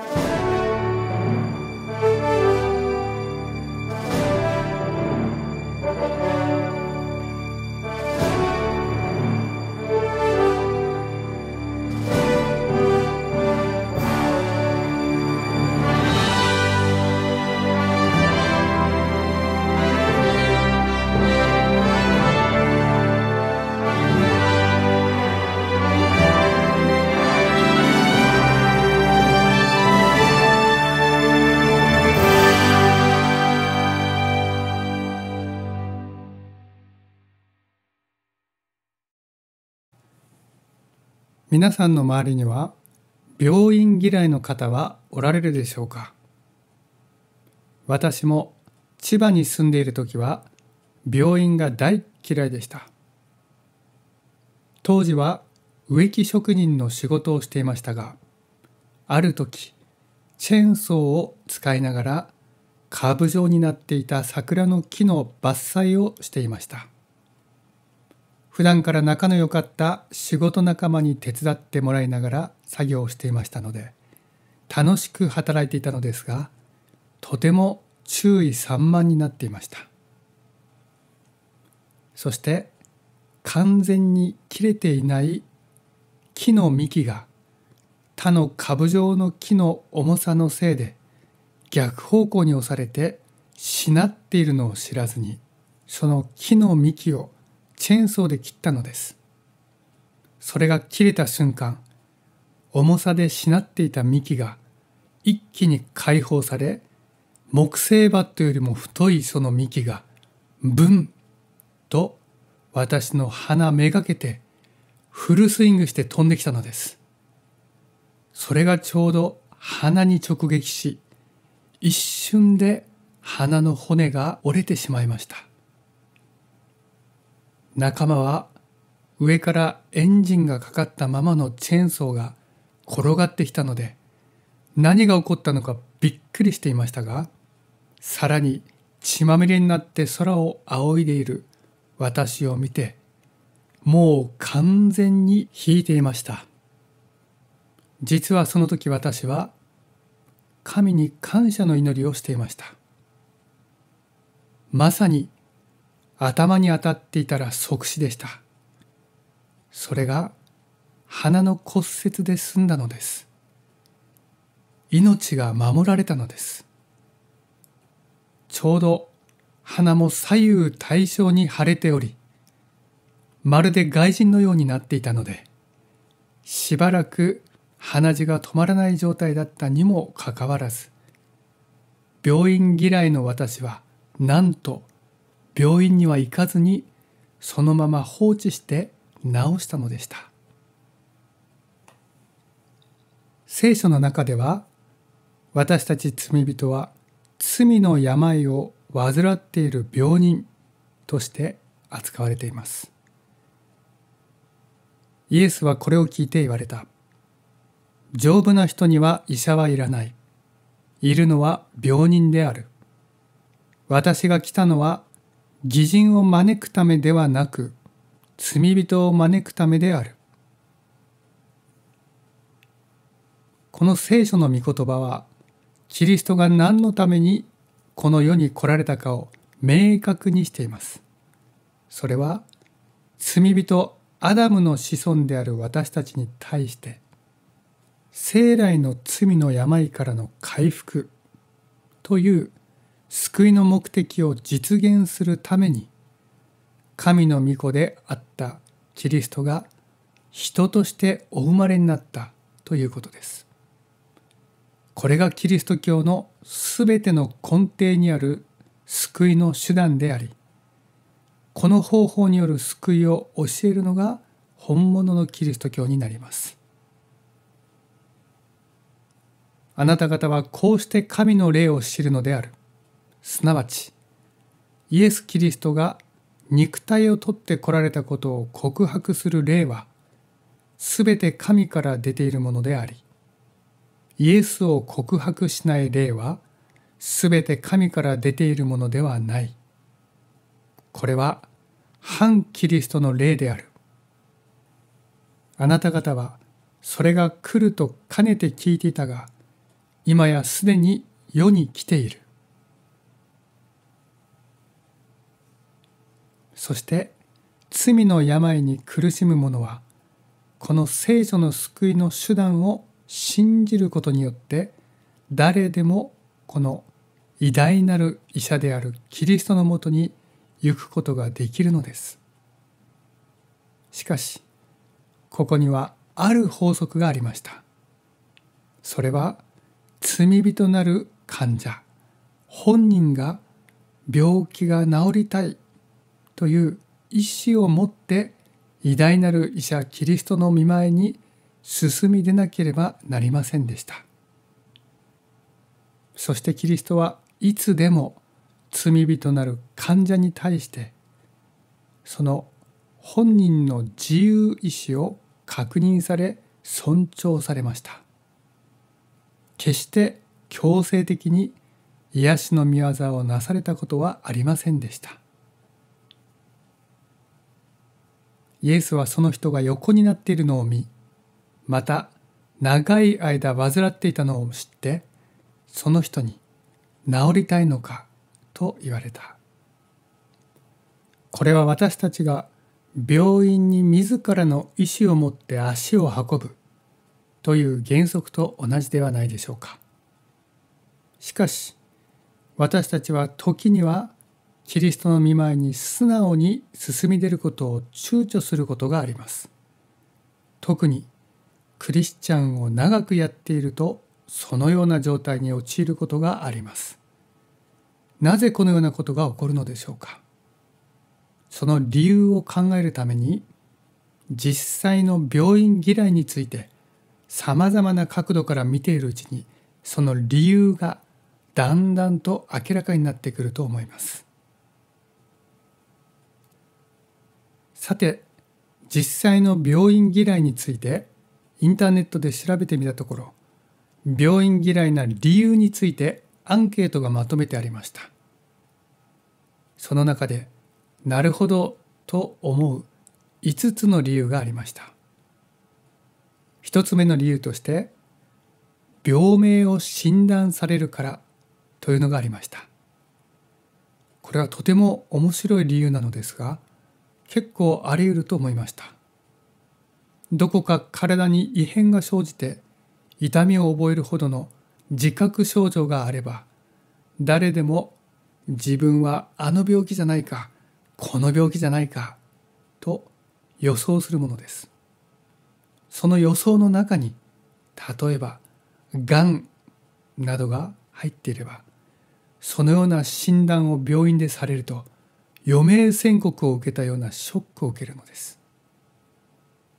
Thank you. 皆さんの周りには病院嫌いの方はおられるでしょうか私も千葉に住んでいる時は病院が大嫌いでした当時は植木職人の仕事をしていましたがある時チェーンソーを使いながらカーブ状になっていた桜の木の伐採をしていました。普段から仲の良かった仕事仲間に手伝ってもらいながら作業をしていましたので楽しく働いていたのですがとても注意散漫になっていましたそして完全に切れていない木の幹が他の株状の木の重さのせいで逆方向に押されてしなっているのを知らずにその木の幹をチェーンソーで切ったのです。それが切れた瞬間、重さでしなっていた幹が一気に解放され、木製バットよりも太いその幹が、ブンと私の鼻めがけてフルスイングして飛んできたのです。それがちょうど鼻に直撃し、一瞬で鼻の骨が折れてしまいました。仲間は上からエンジンがかかったままのチェーンソーが転がってきたので何が起こったのかびっくりしていましたがさらに血まみれになって空を仰いでいる私を見てもう完全に引いていました実はその時私は神に感謝の祈りをしていましたまさに頭に当たっていたら即死でした。それが鼻の骨折で済んだのです。命が守られたのです。ちょうど鼻も左右対称に腫れており、まるで外人のようになっていたので、しばらく鼻血が止まらない状態だったにもかかわらず、病院嫌いの私は、なんと病院には行かずにそのまま放置して治したのでした聖書の中では私たち罪人は罪の病を患っている病人として扱われていますイエスはこれを聞いて言われた丈夫な人には医者はいらないいるのは病人である私が来たのは義人を招くためではなく、罪人を招くためである。この聖書の御言葉は、キリストが何のためにこの世に来られたかを明確にしています。それは、罪人アダムの子孫である私たちに対して、生来の罪の病からの回復という救いの目的を実現するために神の御子であったキリストが人としてお生まれになったということです。これがキリスト教のすべての根底にある救いの手段でありこの方法による救いを教えるのが本物のキリスト教になります。あなた方はこうして神の霊を知るのである。すなわちイエス・キリストが肉体を取ってこられたことを告白する霊は全て神から出ているものでありイエスを告白しない霊は全て神から出ているものではないこれは反キリストの霊であるあなた方はそれが来るとかねて聞いていたが今やすでに世に来ているそして罪の病に苦しむ者はこの聖書の救いの手段を信じることによって誰でもこの偉大なる医者であるキリストのもとに行くことができるのです。しかしここにはある法則がありました。それは罪人なる患者本人が病気が治りたいという意志を持って偉大なる医者キリストの見前に進み出なければなりませんでした。そしてキリストはいつでも罪人なる患者に対してその本人の自由意志を確認され尊重されました。決して強制的に癒しの御業をなされたことはありませんでした。イエスはその人が横になっているのを見、また長い間患っていたのを知って、その人に治りたいのかと言われた。これは私たちが病院に自らの意思を持って足を運ぶという原則と同じではないでしょうか。しかし私たちは時にはキリストの御前に素直に進み出ることを躊躇することがあります。特にクリスチャンを長くやっているとそのような状態に陥ることがあります。なぜこのようなことが起こるのでしょうかその理由を考えるために実際の病院嫌いについてさまざまな角度から見ているうちにその理由がだんだんと明らかになってくると思います。さて実際の病院嫌いについてインターネットで調べてみたところ病院嫌いな理由についてアンケートがまとめてありましたその中でなるほどと思う5つの理由がありました1つ目の理由として病名を診断されるからというのがありましたこれはとても面白い理由なのですが結構あり得ると思いました。どこか体に異変が生じて痛みを覚えるほどの自覚症状があれば誰でも自分はあの病気じゃないかこの病気じゃないかと予想するものですその予想の中に例えばがんなどが入っていればそのような診断を病院でされると余命宣告を受けたようなショックを受けるのです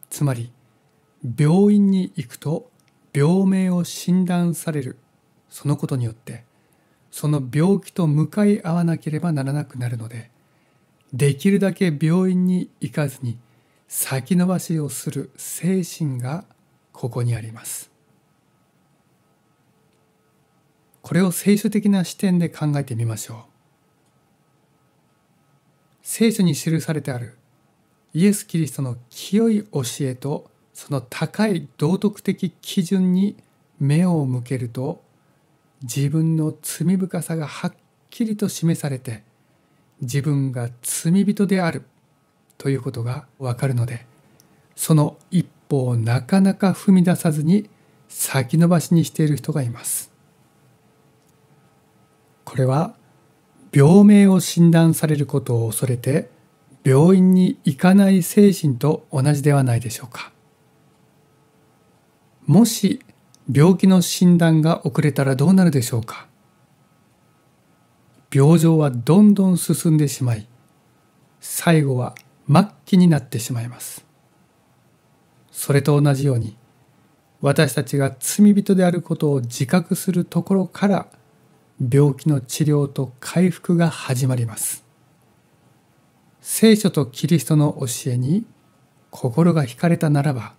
つまり病院に行くと病名を診断されるそのことによってその病気と向かい合わなければならなくなるのでできるだけ病院に行かずに先延ばしをする精神がここにありますこれを聖書的な視点で考えてみましょう聖書に記されてあるイエス・キリストの清い教えとその高い道徳的基準に目を向けると自分の罪深さがはっきりと示されて自分が罪人であるということがわかるのでその一歩をなかなか踏み出さずに先延ばしにしている人がいます。これは病名を診断されることを恐れて病院に行かない精神と同じではないでしょうかもし病気の診断が遅れたらどうなるでしょうか病状はどんどん進んでしまい最後は末期になってしまいますそれと同じように私たちが罪人であることを自覚するところから病気の治療と回復が始まります。聖書とキリストの教えに心が惹かれたならば、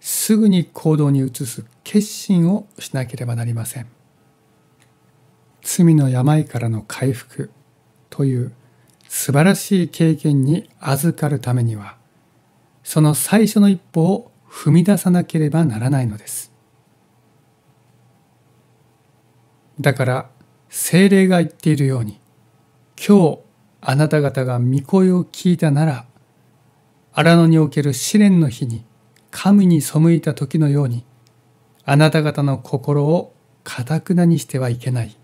すぐに行動に移す決心をしなければなりません。罪の病からの回復という素晴らしい経験に預かるためには、その最初の一歩を踏み出さなければならないのです。だから精霊が言っているように今日あなた方が御声を聞いたなら荒野における試練の日に神に背いた時のようにあなた方の心をかたくなにしてはいけない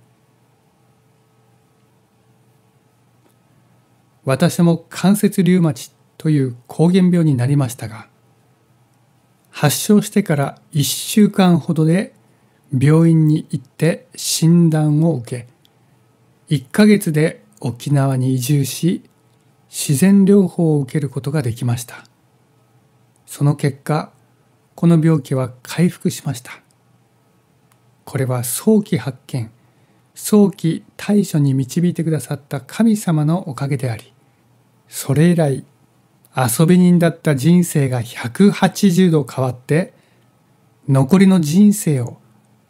私も関節リウマチという膠原病になりましたが発症してから1週間ほどで病院に行って診断を受け1ヶ月で沖縄に移住し自然療法を受けることができましたその結果この病気は回復しましたこれは早期発見早期対処に導いてくださった神様のおかげでありそれ以来遊び人だった人生が180度変わって残りの人生を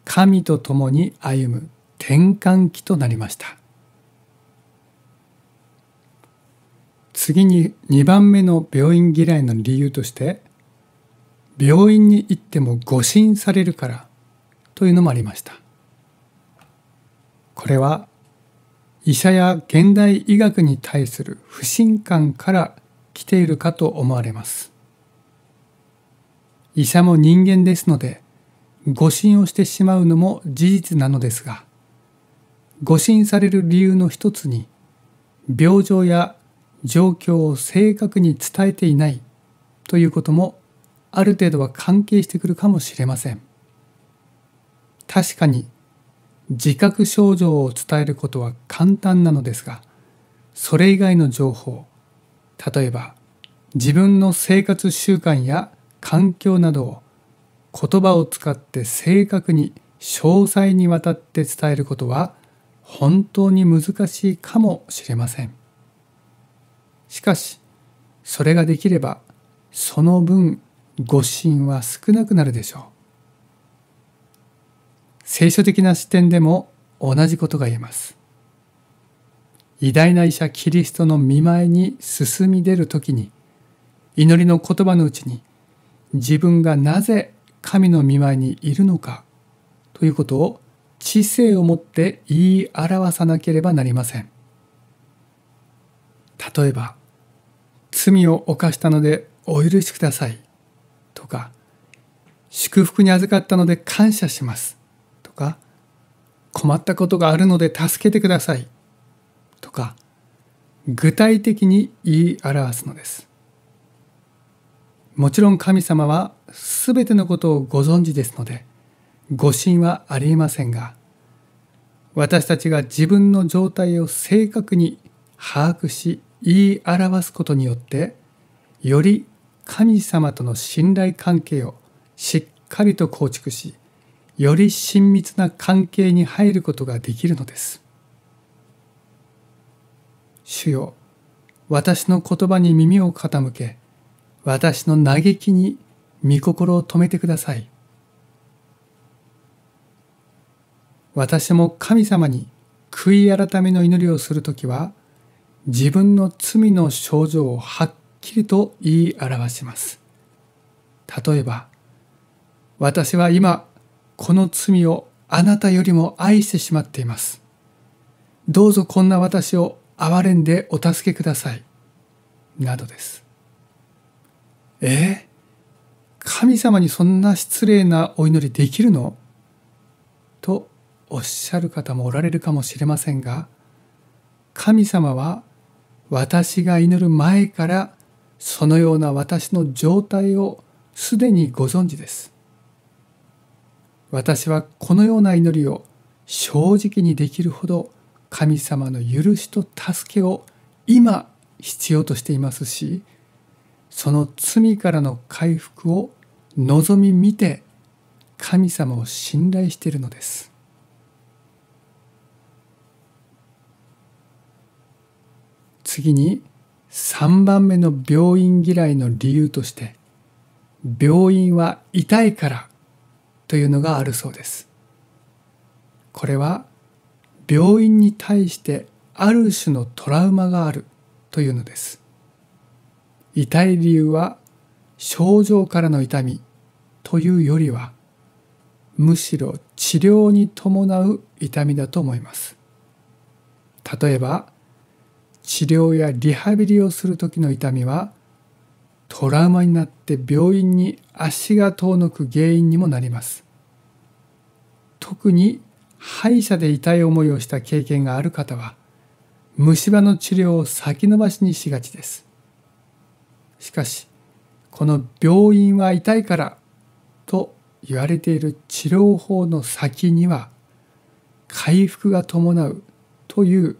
神と共に歩む転換期となりました次に2番目の病院嫌いの理由として病院に行っても誤診されるからというのもありましたこれは医者や現代医学に対する不信感から来ているかと思われます医者も人間ですので誤信をしてしまうのも事実なのですが誤信される理由の一つに病状や状況を正確に伝えていないということもある程度は関係してくるかもしれません確かに自覚症状を伝えることは簡単なのですがそれ以外の情報例えば自分の生活習慣や環境などを言葉を使って正確に詳細にわたって伝えることは本当に難しいかもしれません。しかし、それができれば、その分、誤信は少なくなるでしょう。聖書的な視点でも同じことが言えます。偉大な医者キリストの見舞いに進み出るときに、祈りの言葉のうちに、自分がなぜ神の見前にいるのかということを知性をもって言い表さなければなりません。例えば、罪を犯したのでお許しくださいとか、祝福に預かったので感謝しますとか、困ったことがあるので助けてくださいとか、具体的に言い表すのです。もちろん神様はすべてのことをご存知ですので、誤信はありえませんが、私たちが自分の状態を正確に把握し言い表すことによって、より神様との信頼関係をしっかりと構築し、より親密な関係に入ることができるのです。主よ、私の言葉に耳を傾け、私の嘆きに御心を止めてください。私も神様に悔い改めの祈りをするときは、自分の罪の症状をはっきりと言い表します。例えば、私は今、この罪をあなたよりも愛してしまっています。どうぞこんな私を憐れんでお助けください。などです。え神様にそんな失礼なお祈りできるのとおっしゃる方もおられるかもしれませんが神様は私が祈る前からそのような私の状態をすでにご存知です。私はこのような祈りを正直にできるほど神様の許しと助けを今必要としていますしその罪からの回復を望み見て神様を信頼しているのです。次に3番目の病院嫌いの理由として病院は痛いからというのがあるそうです。これは病院に対してある種のトラウマがあるというのです。痛い理由は症状からの痛みというよりはむしろ治療に伴う痛みだと思います。例えば治療やリハビリをする時の痛みはトラウマになって病院に足が遠のく原因にもなります。特に歯医者で痛い思いをした経験がある方は虫歯の治療を先延ばしにしがちです。かしこの病院は痛いからと言われている治療法の先には回復が伴うという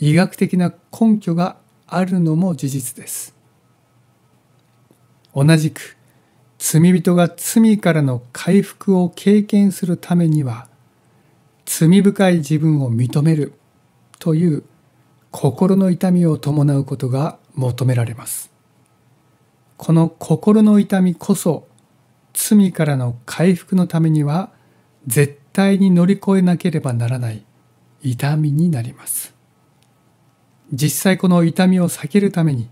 医学的な根拠があるのも事実です。同じく罪人が罪からの回復を経験するためには罪深い自分を認めるという心の痛みを伴うことが求められます。この心の痛みこそ罪からの回復のためには絶対に乗り越えなければならない痛みになります。実際この痛みを避けるために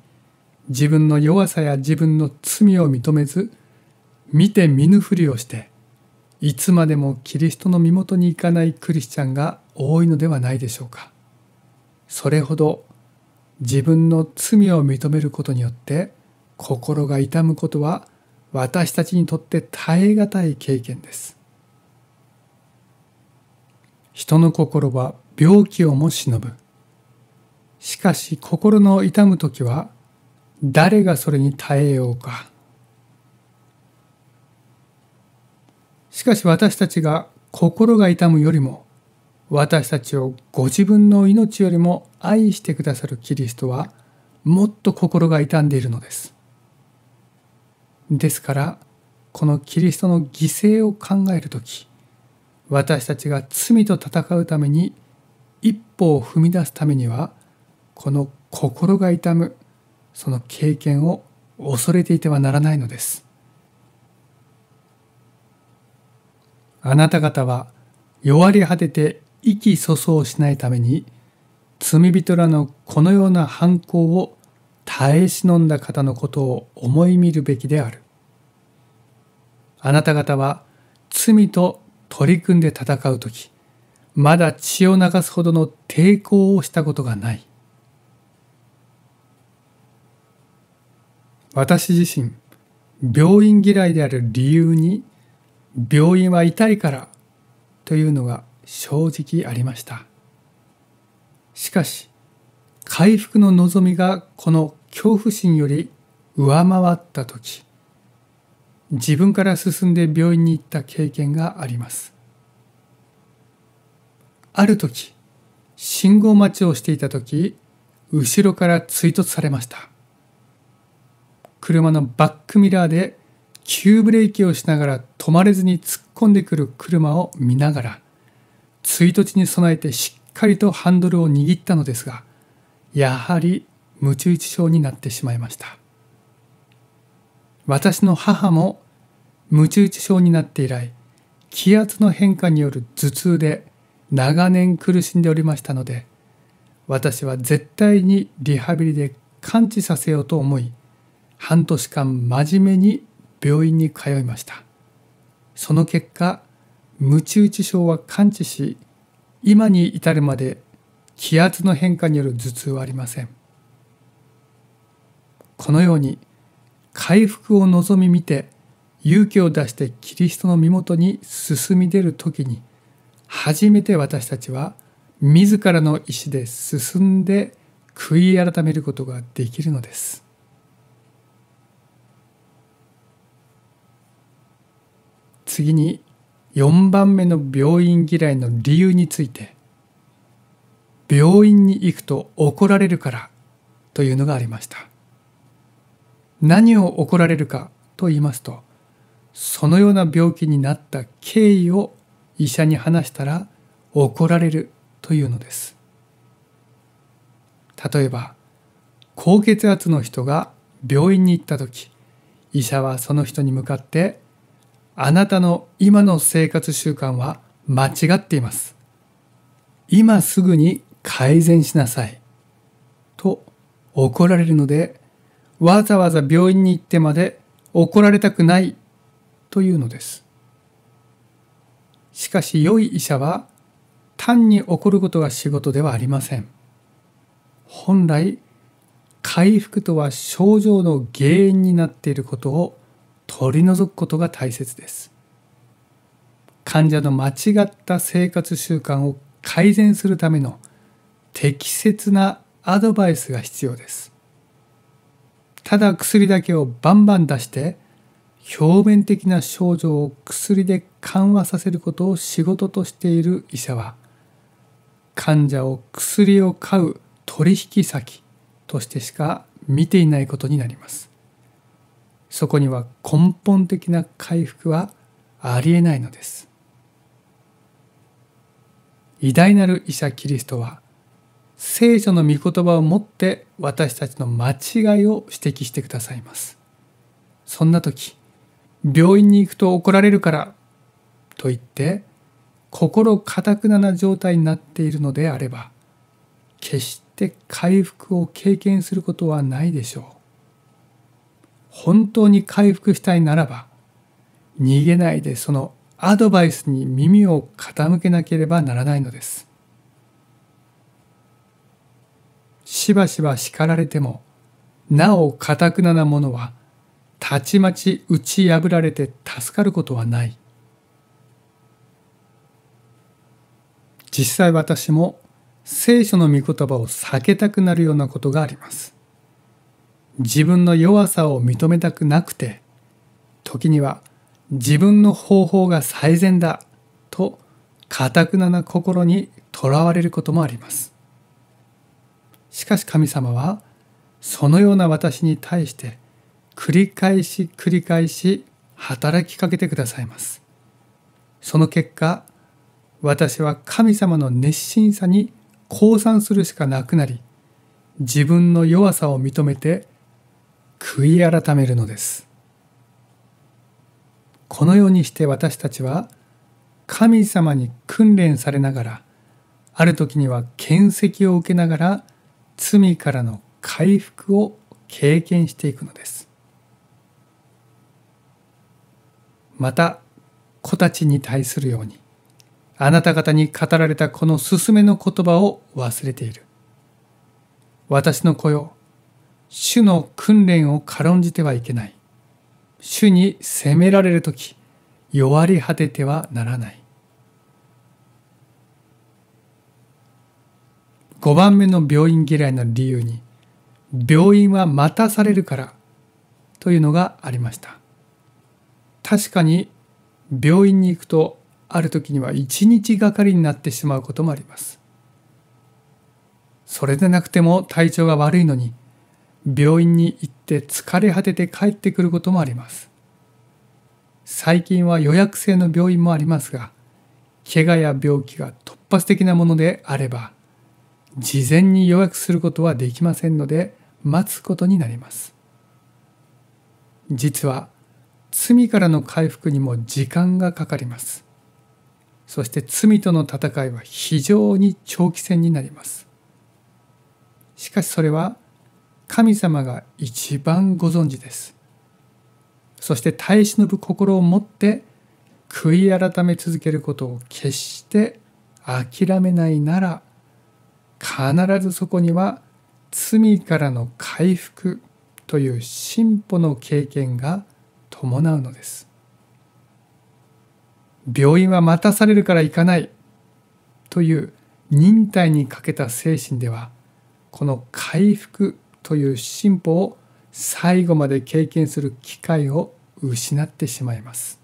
自分の弱さや自分の罪を認めず見て見ぬふりをしていつまでもキリストの身元に行かないクリスチャンが多いのではないでしょうか。それほど自分の罪を認めることによって心が痛むことは私たちにとって耐え難い経験です。人の心は病気をも忍ぶ。しかし心の痛む時は誰がそれに耐えようか。しかし私たちが心が痛むよりも私たちをご自分の命よりも愛してくださるキリストはもっと心が痛んでいるのです。ですからこのキリストの犠牲を考える時私たちが罪と戦うために一歩を踏み出すためにはこの心が痛むその経験を恐れていてはならないのです。あなた方は弱り果てて意気粗相しないために罪人らのこのような犯行を耐え忍んだ方のことを思い見るべきである。あなた方は罪と取り組んで戦う時まだ血を流すほどの抵抗をしたことがない私自身病院嫌いである理由に病院は痛いからというのが正直ありましたしかし回復の望みがこの恐怖心より上回った時自分から進んで病院に行った経験があります。ある時、信号待ちをしていた時、後ろから追突されました。車のバックミラーで急ブレーキをしながら止まれずに突っ込んでくる車を見ながら、追突に備えてしっかりとハンドルを握ったのですが、やはり夢中一症になってしまいました。私の母もむ中打ち症になって以来気圧の変化による頭痛で長年苦しんでおりましたので私は絶対にリハビリで完治させようと思い半年間真面目に病院に通いましたその結果無中打ち症は完治し今に至るまで気圧の変化による頭痛はありませんこのように回復を望み見て勇気を出してキリストの身元に進み出る時に初めて私たちは自らの意志で進んで悔い改めることができるのです。次に4番目の病院嫌いの理由について病院に行くと怒られるからというのがありました何を怒られるかと言いますとそのような病気になった経緯を医者に話したら怒られるというのです。例えば高血圧の人が病院に行った時医者はその人に向かって「あなたの今の生活習慣は間違っています」「今すぐに改善しなさい」と怒られるのでわざわざ病院に行ってまで怒られたくないというのです。しかし良い医者は単に起こることが仕事ではありません。本来回復とは症状の原因になっていることを取り除くことが大切です。患者の間違った生活習慣を改善するための適切なアドバイスが必要です。ただ薬だけをバンバン出して表面的な症状を薬で緩和させることを仕事としている医者は患者を薬を買う取引先としてしか見ていないことになりますそこには根本的な回復はありえないのです偉大なる医者キリストは聖書の御言葉をもって私たちの間違いを指摘してくださいますそんな時病院に行くと怒られるからと言って心かたくなな状態になっているのであれば決して回復を経験することはないでしょう。本当に回復したいならば逃げないでそのアドバイスに耳を傾けなければならないのです。しばしば叱られてもなおかたくななものはたちまち打ち破られて助かることはない。実際私も聖書の御言葉を避けたくなるようなことがあります。自分の弱さを認めたくなくて、時には自分の方法が最善だと、かたくなな心にとらわれることもあります。しかし神様は、そのような私に対して、繰り返し繰り返し働きかけてくださいます。その結果、私は神様の熱心さに降参するしかなくなり、自分の弱さを認めて悔い改めるのです。このようにして私たちは神様に訓練されながら、ある時には剣責を受けながら罪からの回復を経験していくのです。また子たちに対するようにあなた方に語られたこの勧めの言葉を忘れている私の子よ主の訓練を軽んじてはいけない主に責められる時弱り果ててはならない5番目の病院嫌いの理由に病院は待たされるからというのがありました確かに病院に行くとある時には1日がかりになってしまうこともあります。それでなくても体調が悪いのに病院に行って疲れ果てて帰ってくることもあります。最近は予約制の病院もありますが怪我や病気が突発的なものであれば事前に予約することはできませんので待つことになります実は罪からの回復にも時間がかかります。そして罪との戦いは非常に長期戦になります。しかしそれは神様が一番ご存知です。そして耐え忍ぶ心を持って悔い改め続けることを決して諦めないなら必ずそこには罪からの回復という進歩の経験が伴うのです病院は待たされるから行かないという忍耐にかけた精神ではこの回復という進歩を最後まで経験する機会を失ってしまいます。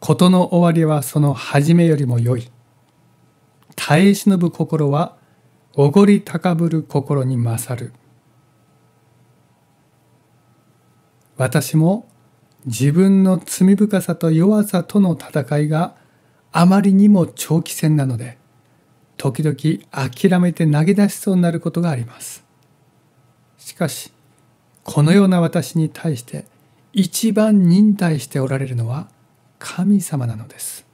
事の終わりはその始めよりも良い。耐え忍ぶ心はおごり高ぶる心に勝る。私も自分の罪深さと弱さとの戦いがあまりにも長期戦なので時々諦めて投げ出しそうになることがありますしかしこのような私に対して一番忍耐しておられるのは神様なのです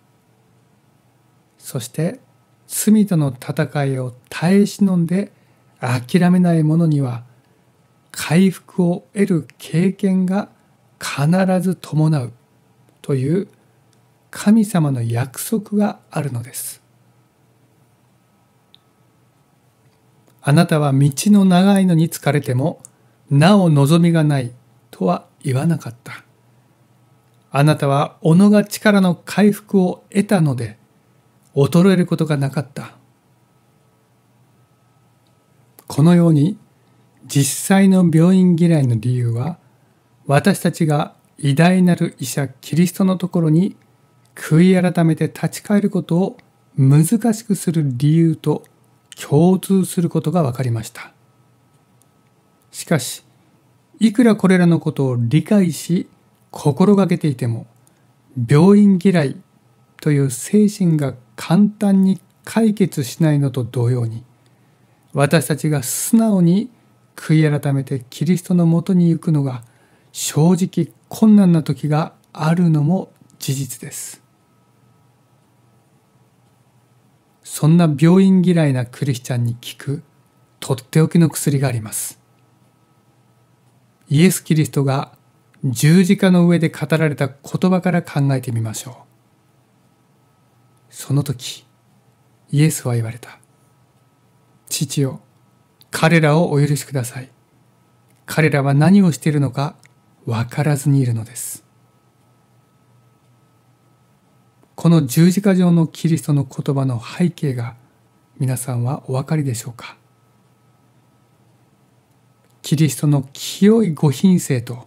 そして罪との戦いを耐え忍んで諦めない者には回復を得る経験が必ず伴うという神様の約束があるのです。あなたは道の長いのに疲れても、なお望みがないとは言わなかった。あなたは己が力の回復を得たので、衰えることがなかった。このように、実際の病院嫌いの理由は私たちが偉大なる医者キリストのところに悔い改めて立ち返ることを難しくする理由と共通することが分かりましたしかしいくらこれらのことを理解し心がけていても病院嫌いという精神が簡単に解決しないのと同様に私たちが素直に悔い改めてキリストのもとに行くのが正直困難な時があるのも事実です。そんな病院嫌いなクリスチャンに聞くとっておきの薬があります。イエス・キリストが十字架の上で語られた言葉から考えてみましょう。その時、イエスは言われた。父よ彼らをお許しください。彼らは何をしているのか分からずにいるのです。この十字架上のキリストの言葉の背景が皆さんはお分かりでしょうかキリストの清いご品性と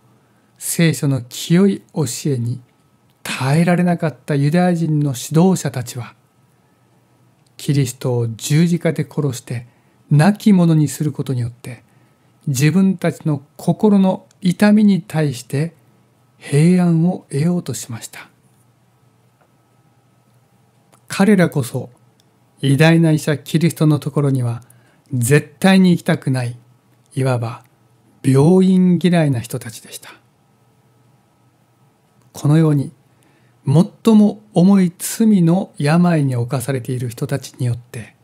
聖書の清い教えに耐えられなかったユダヤ人の指導者たちはキリストを十字架で殺して亡き者にすることによって自分たちの心の痛みに対して平安を得ようとしました彼らこそ偉大な医者キリストのところには絶対に行きたくないいわば病院嫌いな人たちでしたこのように最も重い罪の病に侵されている人たちによって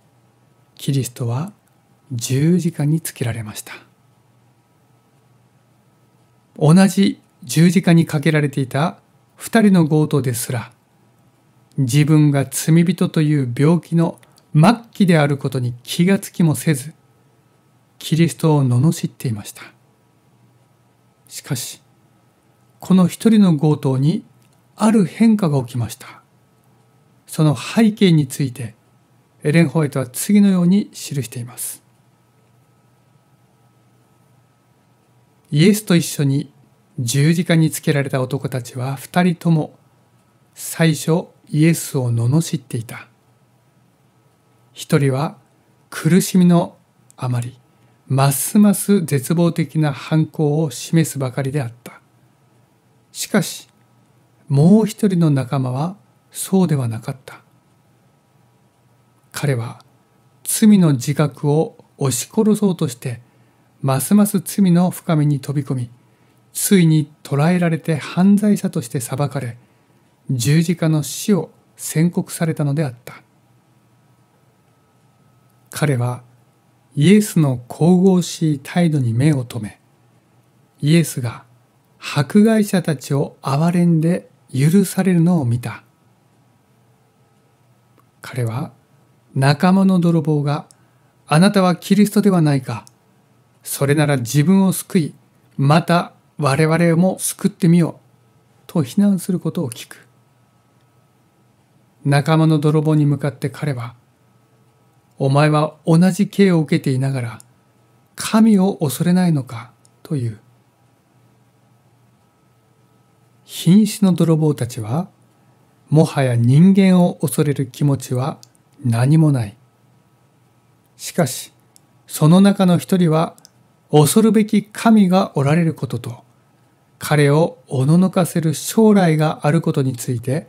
キリストは十字架につけられました同じ十字架にかけられていた二人の強盗ですら自分が罪人という病気の末期であることに気がつきもせずキリストを罵っていましたしかしこの一人の強盗にある変化が起きましたその背景についてエレン・ホワイトは次のように記していますイエスと一緒に十字架につけられた男たちは二人とも最初イエスを罵っていた。一人は苦しみのあまり、ますます絶望的な反抗を示すばかりであった。しかし、もう一人の仲間はそうではなかった。彼は罪の自覚を押し殺そうとしてますます罪の深みに飛び込み、ついに捕らえられて犯罪者として裁かれ、十字架の死を宣告されたのであった。彼はイエスの神々しい態度に目を留め、イエスが迫害者たちを憐れんで許されるのを見た。彼は仲間の泥棒があなたはキリストではないか。それなら自分を救い、また我々も救ってみよう、と非難することを聞く。仲間の泥棒に向かって彼は、お前は同じ刑を受けていながら、神を恐れないのか、という。瀕死の泥棒たちは、もはや人間を恐れる気持ちは何もない。しかし、その中の一人は恐るべき神がおられることと、彼をおののかせる将来があることについて、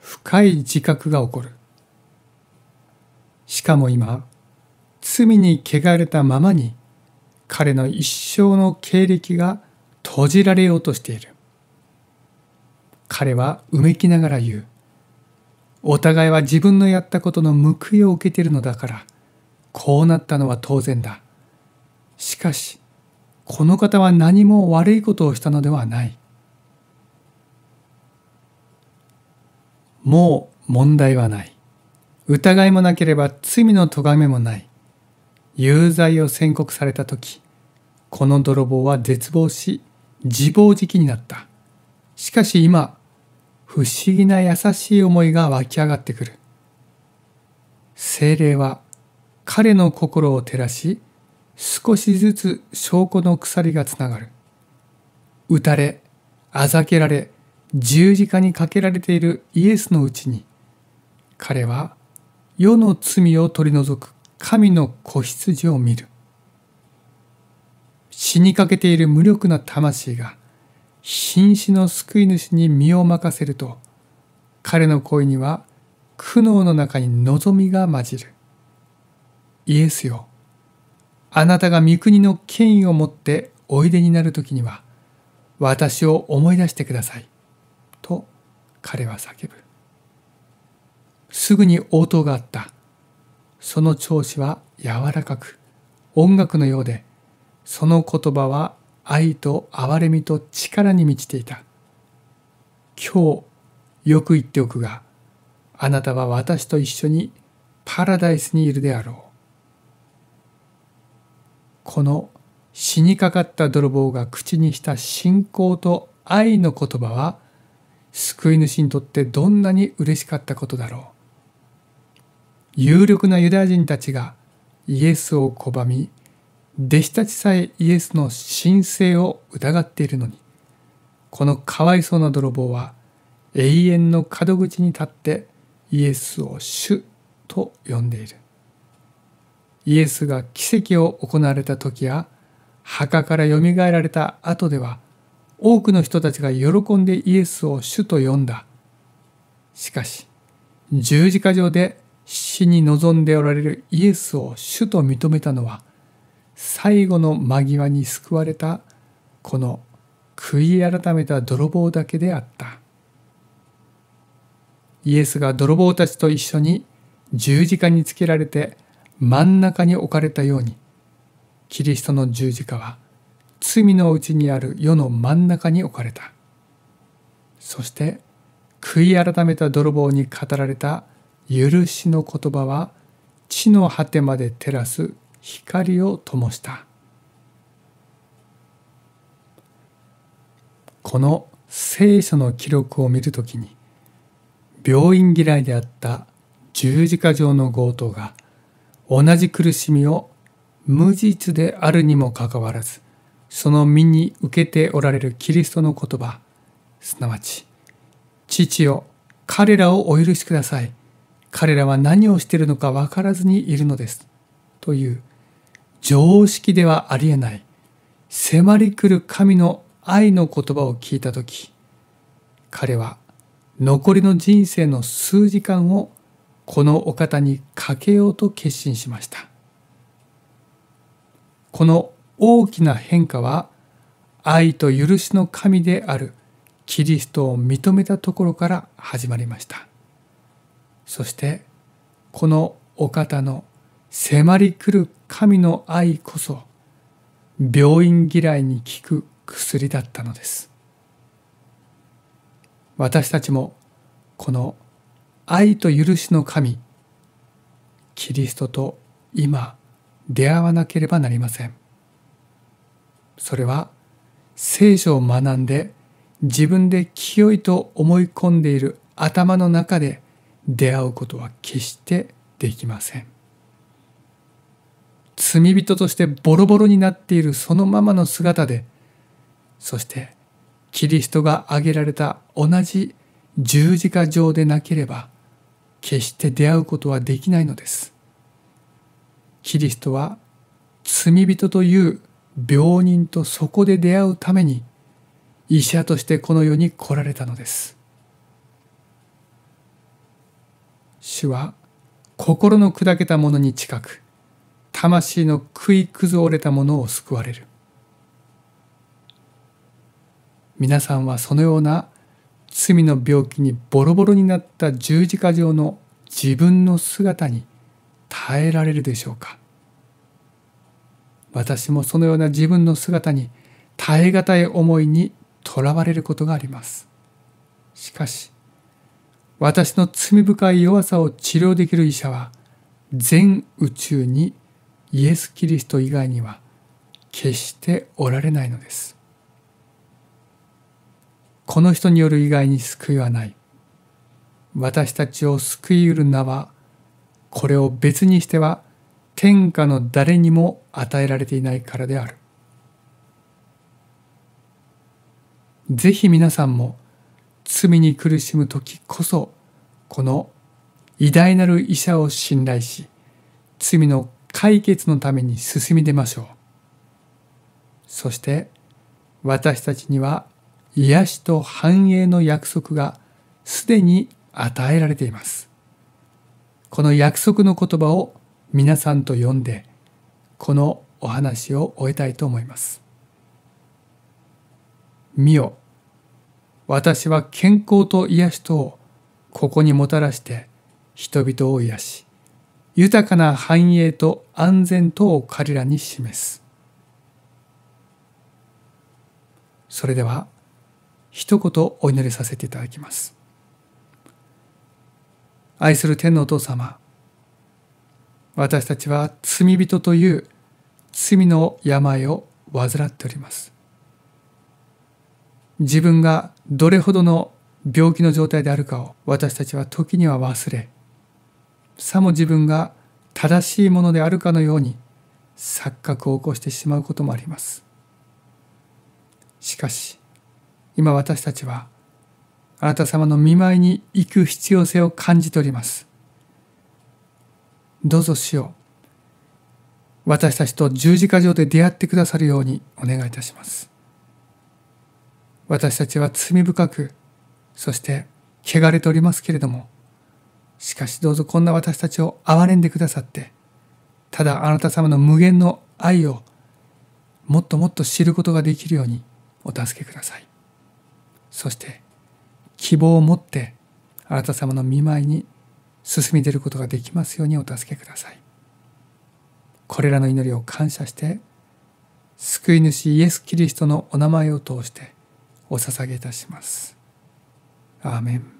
深い自覚が起こる。しかも今、罪に汚れたままに、彼の一生の経歴が閉じられようとしている。彼はうめきながら言う。お互いは自分のやったことの報いを受けているのだから、こうなったのは当然だ。しかし、この方は何も悪いことをしたのではない。もう問題はない。疑いもなければ罪の咎めもない。有罪を宣告された時、この泥棒は絶望し、自暴自棄になった。しかし今、不思議な優しい思いが湧き上がってくる。精霊は彼の心を照らし、少しずつ証拠の鎖がつながる。撃たれ、あざけられ、十字架にかけられているイエスのうちに、彼は世の罪を取り除く神の子羊を見る。死にかけている無力な魂が、瀕死の救い主に身を任せると、彼の恋には苦悩の中に望みが混じる。イエスよ。あなたが御国の権威を持っておいでになる時には私を思い出してください」と彼は叫ぶすぐに応答があったその調子は柔らかく音楽のようでその言葉は愛と憐れみと力に満ちていた今日よく言っておくがあなたは私と一緒にパラダイスにいるであろうこの死にかかった泥棒が口にした信仰と愛の言葉は救い主にとってどんなに嬉しかったことだろう。有力なユダヤ人たちがイエスを拒み、弟子たちさえイエスの神聖を疑っているのに、このかわいそうな泥棒は永遠の門口に立ってイエスを主と呼んでいる。イエスが奇跡を行われた時や墓からよみがえられた後では多くの人たちが喜んでイエスを主と呼んだ。しかし十字架上で死に臨んでおられるイエスを主と認めたのは最後の間際に救われたこの悔い改めた泥棒だけであったイエスが泥棒たちと一緒に十字架につけられて真ん中に置かれたようにキリストの十字架は罪のうちにある世の真ん中に置かれたそして悔い改めた泥棒に語られた許しの言葉は地の果てまで照らす光を灯したこの聖書の記録を見るときに病院嫌いであった十字架上の強盗が同じ苦しみを無実であるにもかかわらず、その身に受けておられるキリストの言葉、すなわち、父よ、彼らをお許しください。彼らは何をしているのか分からずにいるのです。という、常識ではありえない、迫り来る神の愛の言葉を聞いたとき、彼は残りの人生の数時間をこのお方にかけようと決心しましたこの大きな変化は愛と許しの神であるキリストを認めたところから始まりましたそしてこのお方の迫り来る神の愛こそ病院嫌いに効く薬だったのです私たちもこの愛と許しの神キリストと今出会わなければなりませんそれは聖書を学んで自分で清いと思い込んでいる頭の中で出会うことは決してできません罪人としてボロボロになっているそのままの姿でそしてキリストが挙げられた同じ十字架上でなければ決して出会うことはできないのです。キリストは罪人という病人とそこで出会うために医者としてこの世に来られたのです。主は心の砕けた者に近く、魂の食い崩れた者を救われる。皆さんはそのような罪の病気にボロボロになった十字架上の自分の姿に耐えられるでしょうか私もそのような自分の姿に耐え難い思いにとらわれることがありますしかし私の罪深い弱さを治療できる医者は全宇宙にイエス・キリスト以外には決しておられないのです。この人による以外に救いはない。私たちを救い得る名は、これを別にしては天下の誰にも与えられていないからである。ぜひ皆さんも罪に苦しむ時こそ、この偉大なる医者を信頼し、罪の解決のために進み出ましょう。そして私たちには癒しと繁栄の約束がすでに与えられています。この約束の言葉を皆さんと読んで、このお話を終えたいと思います。見よ、私は健康と癒しとをここにもたらして人々を癒し、豊かな繁栄と安全とを彼らに示す。それでは一言お祈りさせていただきます愛する天のお父様私たちは罪人という罪の病を患っております自分がどれほどの病気の状態であるかを私たちは時には忘れさも自分が正しいものであるかのように錯覚を起こしてしまうこともありますしかし今私たちはあなた様の見舞いに行く必要性を感じております。どうぞしよ私たちと十字架上で出会ってくださるようにお願いいたします。私たちは罪深く、そして汚れておりますけれども、しかしどうぞこんな私たちを憐れんでくださって、ただあなた様の無限の愛をもっともっと知ることができるようにお助けください。そして希望を持ってあなた様の見舞いに進み出ることができますようにお助けください。これらの祈りを感謝して救い主イエス・キリストのお名前を通してお捧げいたします。アーメン